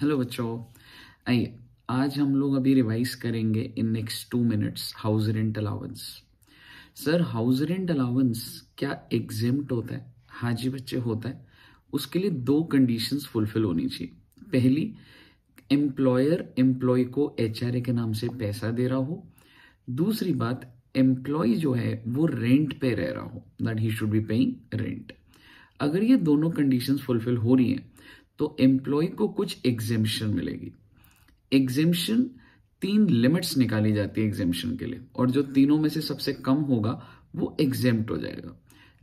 hello बच्चों आइए आज हम लोग अभी रिवाइज करेंगे in next two minutes house rent allowance sir house rent allowance क्या एग्जेम्प्ट होता है हाँ जी बच्चे होता है उसके लिए दो कंडीशंस फुलफिल होनी चाहिए पहली एम्प्लॉयर एम्प्लॉय को एच के नाम से पैसा दे रहा हो दूसरी बात एम्प्लॉय जो है वो रेंट पे रह रहा हो that he should be paying rent अगर ये दोनों कंडीशंस फुलफिल हो रही हैं तो एम्प्लॉय को कुछ एग्जेम्पन मिलेगी एग्जेम्पन तीन लिमिट्स निकाली जाती है एग्जेम्पन के लिए और जो तीनों में से सबसे कम होगा वो एग्जेम्प्ट हो जाएगा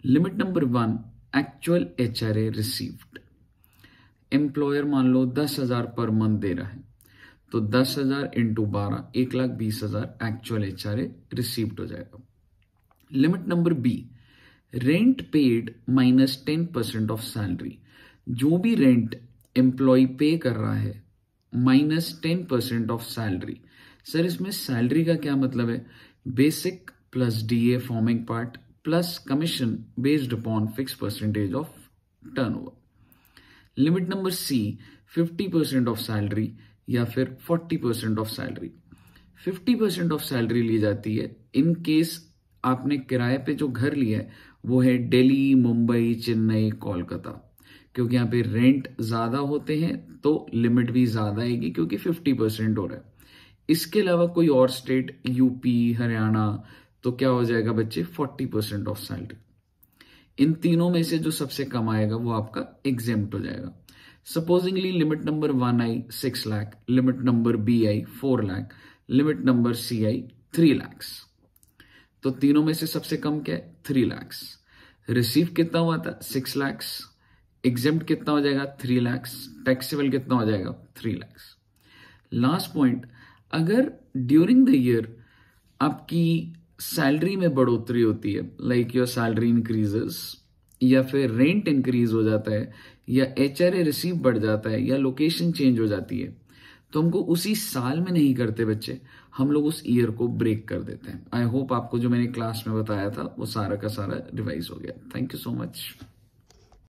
limit number one actual H R A received employer मान लो दस हजार पर मंथ दे रहा है तो दस हजार इंटू बारह एक लाख बीस हजार actual H R A received हो जाएगा limit number B rent paid minus ten percent of salary जो भी रेंट एम्प्लॉय पे कर रहा है minus ten percent of salary sir इसमें सैलरी का क्या मतलब है basic plus DA forming part plus commission based upon fix percentage of turnover limit number C fifty percent of salary या फिर forty percent of salary fifty percent of salary ली जाती है इन केस आपने किराए पे जो घर लिया है वो है दिल्ली मुंबई चेन्नई कोलकाता क्योंकि यहाँ पे रेंट ज़्यादा होते हैं तो लिमिट भी ज़्यादा आएगी क्योंकि 50 परसेंट हो रहा है इसके अलावा कोई और स्टेट यूपी हरियाणा तो क्या हो जाएगा बच्चे 40 परसेंट ऑफ सैलरी इन तीनों में से जो सबसे कम आएगा वो आपका एग्जेम हो जाएगा supposingly limit number one I six lakh limit number B I four lakh limit number C I three lakhs तो तीनों में से सबसे कम क्या है थ्री लैक्स रिसीव कितना हुआ था सिक्स लैक्स एग्जाम कितना हो जाएगा थ्री लैक्स टैक्सेबल कितना हो जाएगा थ्री लैक्स लास्ट पॉइंट अगर ड्यूरिंग द ईयर आपकी सैलरी में बढ़ोतरी होती है लाइक योर सैलरी इंक्रीजेस या फिर रेंट इंक्रीज हो जाता है या एच आर ए रिसीव बढ़ जाता है या लोकेशन चेंज हो जाती है तो हमको उसी साल में नहीं करते बच्चे हम लोग उस ईयर को ब्रेक कर देते हैं आई होप आपको जो मैंने क्लास में बताया था वो सारा का सारा रिवाइज हो गया थैंक यू सो मच